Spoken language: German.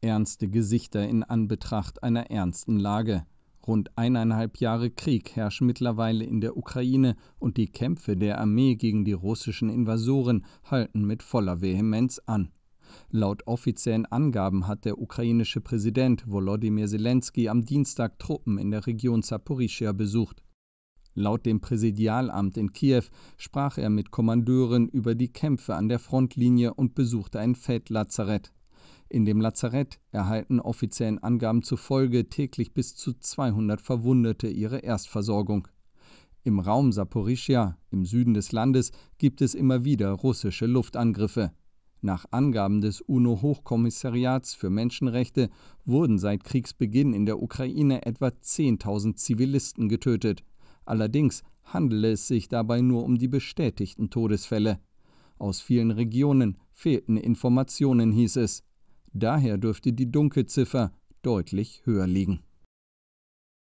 Ernste Gesichter in Anbetracht einer ernsten Lage. Rund eineinhalb Jahre Krieg herrschen mittlerweile in der Ukraine und die Kämpfe der Armee gegen die russischen Invasoren halten mit voller Vehemenz an. Laut offiziellen Angaben hat der ukrainische Präsident Volodymyr Zelensky am Dienstag Truppen in der Region Zaporizhia besucht. Laut dem Präsidialamt in Kiew sprach er mit Kommandeuren über die Kämpfe an der Frontlinie und besuchte ein Feldlazarett. In dem Lazarett erhalten offiziellen Angaben zufolge täglich bis zu 200 Verwundete ihre Erstversorgung. Im Raum Saporischia, im Süden des Landes, gibt es immer wieder russische Luftangriffe. Nach Angaben des UNO-Hochkommissariats für Menschenrechte wurden seit Kriegsbeginn in der Ukraine etwa 10.000 Zivilisten getötet. Allerdings handele es sich dabei nur um die bestätigten Todesfälle. Aus vielen Regionen fehlten Informationen, hieß es. Daher dürfte die Dunkelziffer deutlich höher liegen.